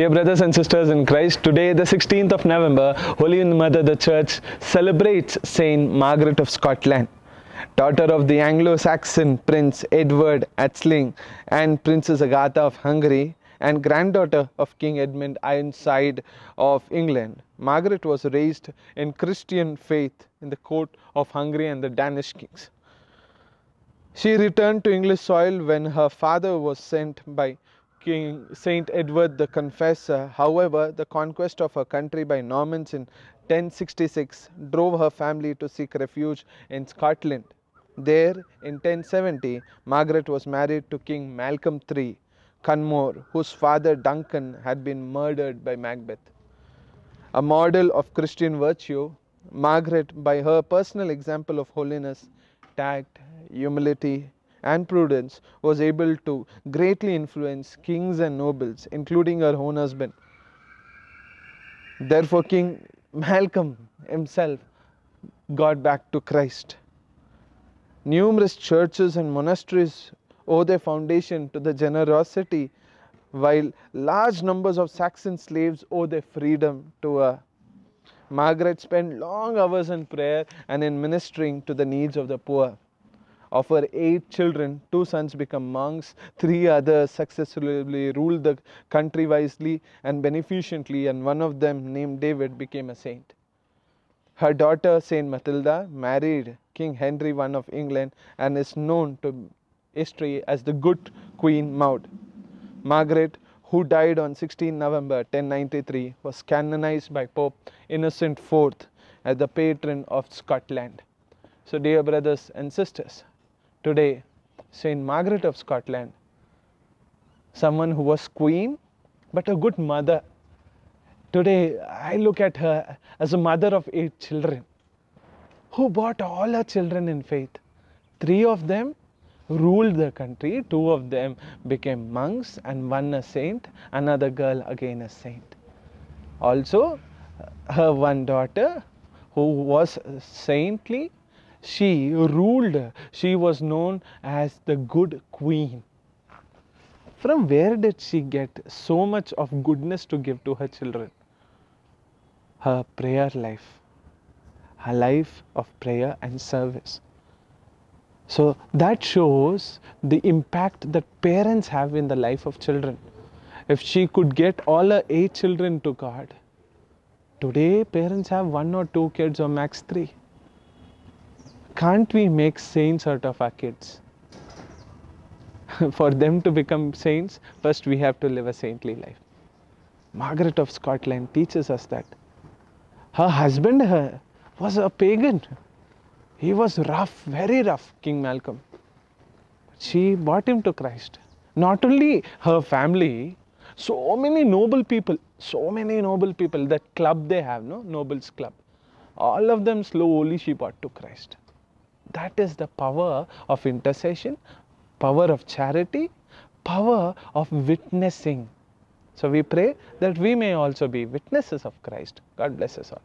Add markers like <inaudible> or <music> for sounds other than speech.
Dear brothers and sisters in Christ, today, the 16th of November, Holy Mother the Church celebrates Saint Margaret of Scotland. Daughter of the Anglo Saxon Prince Edward Atzling and Princess Agatha of Hungary, and granddaughter of King Edmund Ironside of England. Margaret was raised in Christian faith in the court of Hungary and the Danish kings. She returned to English soil when her father was sent by King Saint Edward the Confessor. However, the conquest of her country by Normans in 1066 drove her family to seek refuge in Scotland. There, in 1070, Margaret was married to King Malcolm III Canmore, whose father Duncan had been murdered by Macbeth. A model of Christian virtue, Margaret, by her personal example of holiness, tact, humility, and prudence was able to greatly influence kings and nobles including her own husband. Therefore King Malcolm himself got back to Christ. Numerous churches and monasteries owe their foundation to the generosity while large numbers of Saxon slaves owe their freedom to her. Margaret spent long hours in prayer and in ministering to the needs of the poor. Of her eight children, two sons become monks, three others successfully ruled the country wisely and beneficently, and one of them, named David, became a saint. Her daughter, Saint Matilda, married King Henry I of England and is known to history as the Good Queen Maud. Margaret, who died on 16 November 1093, was canonized by Pope Innocent IV as the patron of Scotland. So, dear brothers and sisters, Today, St. Margaret of Scotland, someone who was queen but a good mother. Today, I look at her as a mother of eight children who brought all her children in faith. Three of them ruled the country, two of them became monks, and one a saint, another girl again a saint. Also, her one daughter, who was saintly, she ruled. She was known as the good queen. From where did she get so much of goodness to give to her children? Her prayer life, her life of prayer and service. So that shows the impact that parents have in the life of children. If she could get all her eight children to God, today parents have one or two kids or max three can't we make saints out of our kids? <laughs> For them to become saints, first we have to live a saintly life. Margaret of Scotland teaches us that. Her husband her, was a pagan. He was rough, very rough, King Malcolm. She brought him to Christ. Not only her family, so many noble people, so many noble people, that club they have, no? Nobles Club. All of them slowly she brought to Christ. That is the power of intercession, power of charity, power of witnessing. So we pray that we may also be witnesses of Christ. God bless us all.